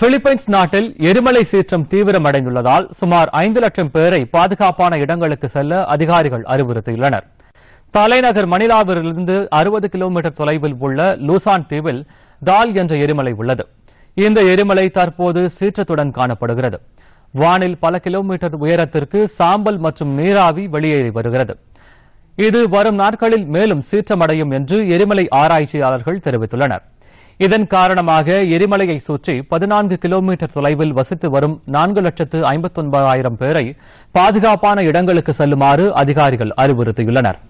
Philippines நாட்டில் எரிமலை சீற்றம் தீவிரமடைந்துள்ளதால் சுமார் ஐந்து லட்சம் பேரை பாதுகாப்பான இடங்களுக்கு செல்ல அதிகாரிகள் அறிவுறுத்தியுள்ளனர் தலைநகர் மணிலாவிலிருந்து அறுபது கிலோமீட்டர் தொலைவில் உள்ள லூசான் தீவில் தால் என்ற எரிமலை உள்ளது இந்த எரிமலை தற்போது சீற்றத்துடன் காணப்படுகிறது வானில் பல கிலோமீட்டர் உயரத்திற்கு சாம்பல் மற்றும் நீராவி வெளியேறி வருகிறது இது வரும் நாட்களில் மேலும் சீற்றமடையும் என்று எரிமலை ஆராய்ச்சியாளர்கள் தெரிவித்துள்ளனா் இதன் காரணமாக எரிமலையை சுற்றி பதினான்கு கிலோமீட்டர் தொலைவில் வசித்து வரும் நான்கு லட்சத்து ஐம்பத்தொன்பதாயிரம் பேரை பாதுகாப்பான இடங்களுக்கு செல்லுமாறு அதிகாரிகள் அறிவுறுத்தியுள்ளனா்